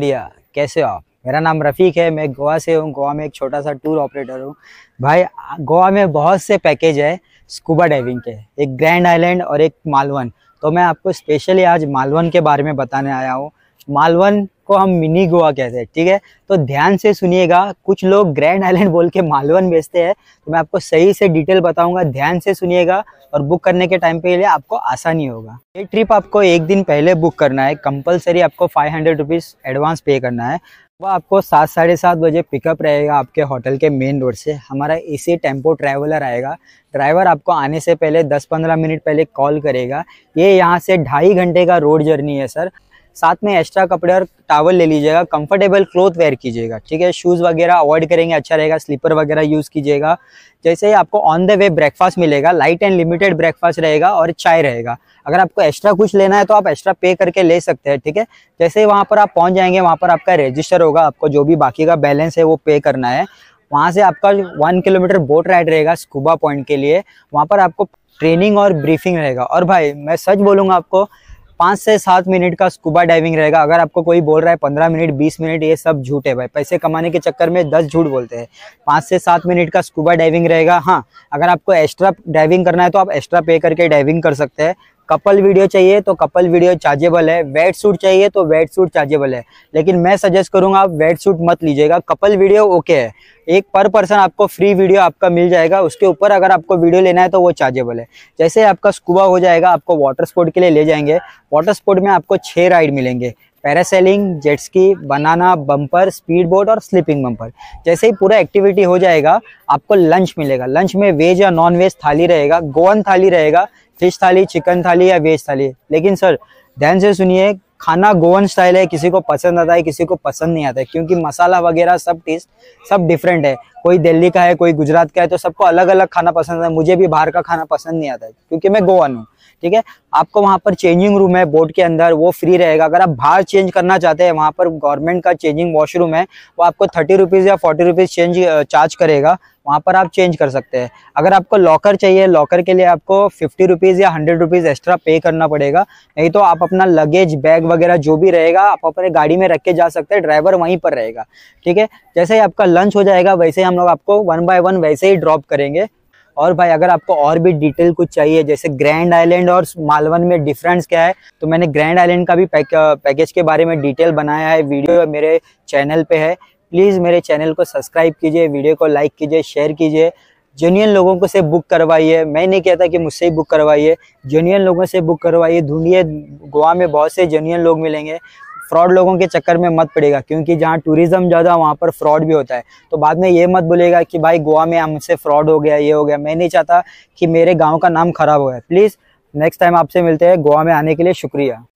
India कैसे हो आप मेरा नाम रफ़ीक है मैं गोवा से हूँ गोवा में एक छोटा सा टूर ऑपरेटर हूँ भाई गोवा में बहुत से पैकेज है स्कूबा डाइविंग के एक ग्रैंड आइलैंड और एक मालवन तो मैं आपको स्पेशली आज मालवन के बारे में बताने आया हूँ मालवन को हम मिनी गोवा कहते हैं ठीक है तो ध्यान से सुनिएगा कुछ लोग ग्रैंड आइलैंड बोल के मालवन बेचते हैं तो मैं आपको सही से डिटेल बताऊंगा ध्यान से सुनिएगा और बुक करने के टाइम पे लिए आपको आसानी होगा ये ट्रिप आपको एक दिन पहले बुक करना है कंपलसरी आपको फाइव हंड्रेड रुपीज़ एडवांस पे करना है वह आपको सात साढ़े सात बजे पिकअप रहेगा आपके होटल के मेन रोड से हमारा ए सी टेम्पो ट्रैवलर आएगा ड्राइवर आपको आने से पहले दस पंद्रह मिनट पहले कॉल करेगा ये यहाँ से ढाई घंटे का रोड जर्नी है सर साथ में एक्स्ट्रा कपड़े और टावल ले लीजिएगा कंफर्टेबल क्लोथ वेयर कीजिएगा ठीक है शूज़ वगैरह अवॉइड करेंगे अच्छा रहेगा स्लीपर वगैरह यूज़ कीजिएगा जैसे ही आपको ऑन द वे ब्रेकफास्ट मिलेगा लाइट एंड लिमिटेड ब्रेकफास्ट रहेगा और चाय रहेगा अगर आपको एक्स्ट्रा कुछ लेना है तो आप एक्स्ट्रा पे करके ले सकते हैं ठीक है जैसे ही वहाँ पर आप पहुँच जाएंगे वहाँ पर आपका रजिस्टर होगा आपको जो भी बाकी का बैलेंस है वो पे करना है वहाँ से आपका वन किलोमीटर बोट राइड रहेगा स्कूबा पॉइंट के लिए वहाँ पर आपको ट्रेनिंग और ब्रीफिंग रहेगा और भाई मैं सच बोलूँगा आपको पाँच से सात मिनट का स्कूबा डाइविंग रहेगा अगर आपको कोई बोल रहा है पंद्रह मिनट बीस मिनट ये सब झूठ है भाई पैसे कमाने के चक्कर में दस झूठ बोलते हैं पाँच से सात मिनट का स्कूबा डाइविंग रहेगा हाँ अगर आपको एक्स्ट्रा डाइविंग करना है तो आप एक्स्ट्रा पे करके डाइविंग कर सकते हैं कपल वीडियो चाहिए तो कपल वीडियो चार्जेबल है वेट सूट चाहिए तो वेट सूट चार्जेबल है लेकिन मैं सजेस्ट करूंगा आप वेट सूट मत लीजिएगा कपल वीडियो ओके है एक पर पर्सन आपको फ्री वीडियो आपका मिल जाएगा उसके ऊपर अगर आपको वीडियो लेना है तो वो चार्जेबल है जैसे आपका स्कूबा हो जाएगा आपको वाटर स्पोर्ट के लिए ले जाएंगे वाटर स्पोर्ट में आपको छः राइड मिलेंगे parasailing jet ski banana bumper speed boat और स्लीपिंग बम्पर जैसे ही पूरा एक्टिविटी हो जाएगा आपको लंच मिलेगा लंच में वेज या नॉन वेज थाली रहेगा गोवन थाली रहेगा फिश थाली चिकन थाली या वेज थाली लेकिन सर ध्यान से सुनिए खाना गोवन स्टाइल है किसी को पसंद आता है किसी को पसंद नहीं आता है क्योंकि मसाला वगैरह सब टेस्ट सब डिफरेंट है कोई दिल्ली का है कोई गुजरात का है तो सबको अलग अलग खाना पसंद है मुझे भी बाहर का खाना पसंद नहीं आता है क्योंकि मैं गोवन हूँ ठीक है आपको वहाँ पर चेंजिंग रूम है बोर्ड के अंदर वो फ्री रहेगा अगर आप बाहर चेंज करना चाहते हैं वहाँ पर गवर्नमेंट का चेंजिंग वॉशरूम है वो आपको थर्टी रुपीज़ या फोर्टी रुपीज़ चेंज चार्ज करेगा वहाँ पर आप चेंज कर सकते हैं अगर आपको लॉकर चाहिए लॉकर के लिए आपको फिफ्टी रुपीज़ या हंड्रेड रुपीज़ एक्स्ट्रा पे करना पड़ेगा नहीं तो आप अपना लगेज बैग वगैरह जो भी रहेगा आप अपने गाड़ी में रख के जा सकते हैं ड्राइवर वहीं पर रहेगा ठीक है जैसे ही आपका लंच हो जाएगा वैसे ही हम लोग आपको वन बाय वन वैसे ही ड्रॉप करेंगे और भाई अगर आपको और भी डिटेल कुछ चाहिए जैसे ग्रैंड आइलैंड और मालवन में डिफरेंस क्या है तो मैंने ग्रैंड आइलैंड का भी पैक, पैकेज के बारे में डिटेल बनाया है वीडियो मेरे चैनल पे है प्लीज़ मेरे चैनल को सब्सक्राइब कीजिए वीडियो को लाइक कीजिए शेयर कीजिए जूनियर लोगों को से बुक करवाइए मैं नहीं कहता कि मुझसे ही बुक करवाइए जूनियर लोगों से बुक करवाइए ढूंढिए गोवा में बहुत से जूनियर लोग मिलेंगे फ्रॉड लोगों के चक्कर में मत पड़ेगा क्योंकि जहाँ टूरिज्म ज़्यादा वहाँ पर फ्रॉड भी होता है तो बाद में ये मत बोलेगा कि भाई गोवा में हमसे फ्रॉड हो गया ये हो गया मैं नहीं चाहता कि मेरे गाँव का नाम खराब हो गया प्लीज़ नेक्स्ट टाइम आपसे मिलते हैं गोवा में आने के लिए शुक्रिया